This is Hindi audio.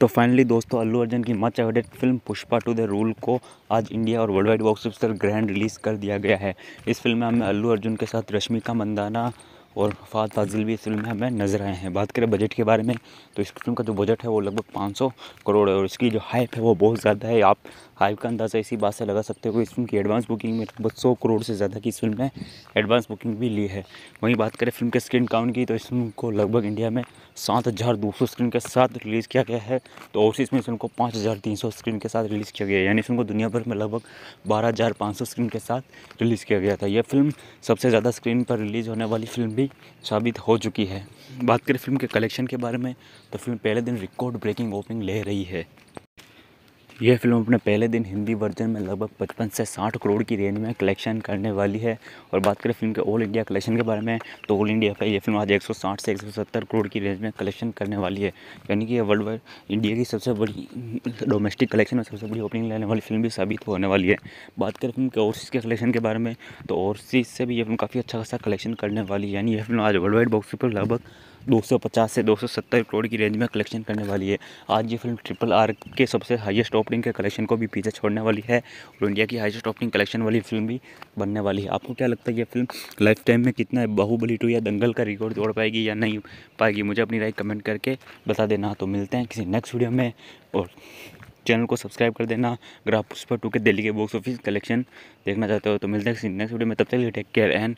तो फाइनली दोस्तों अल्लू अर्जुन की much awaited film Pushpa two the rule को आज इंडिया और वर्ल्ड वाइड बॉक्स पर ग्रैंड रिलीज़ कर दिया गया है इस फिल्म में हमें अल्लू अर्जुन के साथ रश्मिका मंदाना और फाद फाजिल भी इस फिल्म में हमें नज़र आए हैं बात करें बजट के बारे में तो इस फिल्म का जो बजट है वो लगभग 500 करोड़ है और इसकी जो हाइप है वो बहुत ज़्यादा है आप हाइप का अंदाज़ा इसी बात से लगा सकते हो इस फिल्म की एडवांस बुकिंग में लगभग सौ करोड़ से ज़्यादा की इस फिल्म ने एडवांस बुकिंग भी ली है वहीं बात करें फिल्म के स्क्रीन काउंट की तो इस फिल्म को लगभग इंडिया में सात हज़ार दो सौ स्क्रीन के साथ रिलीज़ किया गया है तो ओवरसीज़ में इस फिल्म को पाँच हज़ार तीन सौ स्क्रीन के साथ रिलीज़ किया गया है यानी फिल्म को दुनिया भर में लगभग बारह हज़ार पाँच सौ स्क्रीन के साथ रिलीज़ किया गया था यह फिल्म सबसे ज़्यादा स्क्रीन पर रिलीज़ होने वाली फिल्म भी बड़ी साबित हो चुकी है बात करें फिल्म के कलेक्शन के बारे में तो फिल्म पहले दिन रिकॉर्ड ब्रेकिंग ओपनिंग ले रही है यह फिल्म अपने पहले दिन हिंदी वर्जन में लगभग पचपन से साठ करोड़ की रेंज में कलेक्शन करने वाली है और बात करें फिल्म के ऑल इंडिया कलेक्शन के बारे में तो ऑल इंडिया का यह फिल्म आज 160 से 170 करोड़ की रेंज में कलेक्शन करने वाली है यानी कि यह वर्ल्ड वाइड इंडिया की सबसे बड़ी डोमेस्टिक कलेक्शन में सबसे बड़ी ओपनिंग लेने वाली फिल्म भी साबित होने वाली है बात करें फिल्म के ओवरसीज़ के कलेक्शन के बारे में तो ओवरसीज़ से भी यह फिल्म काफ़ी अच्छा खासा कलेक्शन करने वाली है यानी यह फिल्म आज वर्ल्ड वाइड बॉक्स पर लगभग 250 से 270 करोड़ की रेंज में कलेक्शन करने वाली है आज ये फिल्म ट्रिपल आर के सबसे हाईएस्ट ओपनिंग के कलेक्शन को भी पीछे छोड़ने वाली है और इंडिया की हाईएस्ट ओपनिंग कलेक्शन वाली फिल्म भी बनने वाली है आपको क्या लगता है ये फिल्म लाइफ टाइम में कितना बाहुबली टू या दंगल का रिकॉर्ड तोड़ पाएगी या नहीं पाएगी मुझे अपनी राय कमेंट करके बता देना तो मिलते हैं किसी नेक्स्ट वीडियो में और चैनल को सब्सक्राइब कर देना अगर आप पुष्पा टू के दिल्ली के बॉक्स ऑफिस कलेक्शन देखना चाहते हो तो मिलते हैं किसी नेक्स्ट वीडियो में तब तक टेक केयर एंड